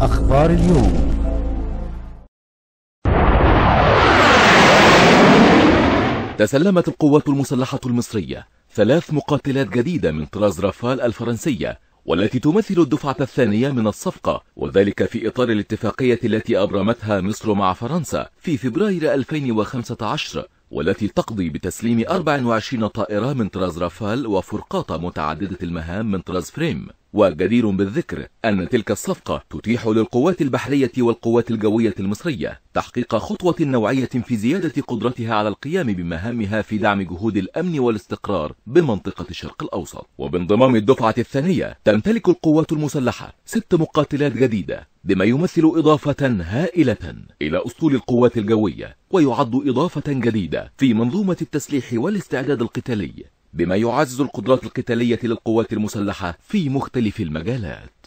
أخبار اليوم تسلمت القوات المسلحة المصرية ثلاث مقاتلات جديدة من طراز رافال الفرنسية والتي تمثل الدفعة الثانية من الصفقة وذلك في إطار الاتفاقية التي أبرمتها مصر مع فرنسا في فبراير 2015 والتي تقضي بتسليم 24 طائرة من طراز رافال وفرقاطة متعددة المهام من طراز فريم وجدير بالذكر أن تلك الصفقة تتيح للقوات البحرية والقوات الجوية المصرية تحقيق خطوة نوعية في زيادة قدرتها على القيام بمهامها في دعم جهود الأمن والاستقرار بمنطقة الشرق الأوسط وبانضمام الدفعة الثانية تمتلك القوات المسلحة ست مقاتلات جديدة بما يمثل إضافة هائلة إلى أسطول القوات الجوية ويعد إضافة جديدة في منظومة التسليح والاستعداد القتالي بما يعزز القدرات القتالية للقوات المسلحة في مختلف المجالات